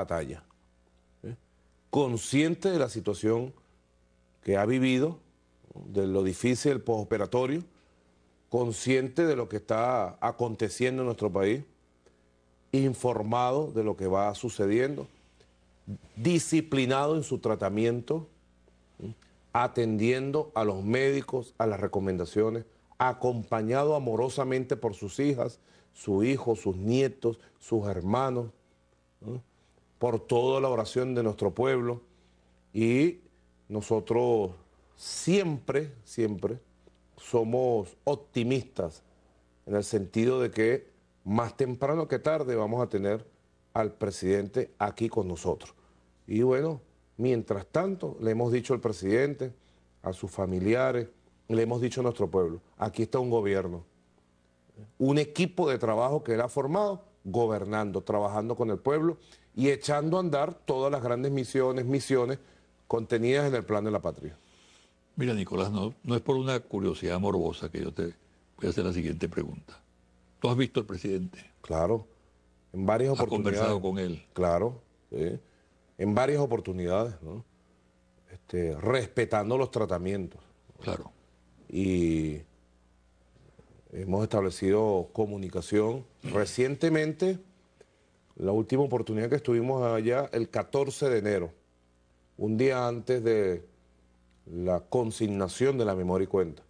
batalla, ¿eh? consciente de la situación que ha vivido, de lo difícil del postoperatorio, consciente de lo que está aconteciendo en nuestro país, informado de lo que va sucediendo, disciplinado en su tratamiento, ¿eh? atendiendo a los médicos, a las recomendaciones, acompañado amorosamente por sus hijas, sus hijos, sus nietos, sus hermanos, ¿eh? por toda la oración de nuestro pueblo y nosotros siempre, siempre somos optimistas en el sentido de que más temprano que tarde vamos a tener al presidente aquí con nosotros. Y bueno, mientras tanto le hemos dicho al presidente, a sus familiares, le hemos dicho a nuestro pueblo, aquí está un gobierno, un equipo de trabajo que él ha formado gobernando, trabajando con el pueblo y echando a andar todas las grandes misiones, misiones contenidas en el plan de la patria. Mira, Nicolás, no, no es por una curiosidad morbosa que yo te voy a hacer la siguiente pregunta. ¿Tú has visto al presidente? Claro, en varias oportunidades. ¿Has conversado con él? Claro, en varias oportunidades, ¿no? Este, respetando los tratamientos. Claro. Y Hemos establecido comunicación. Recientemente, la última oportunidad que estuvimos allá, el 14 de enero, un día antes de la consignación de la memoria y cuenta.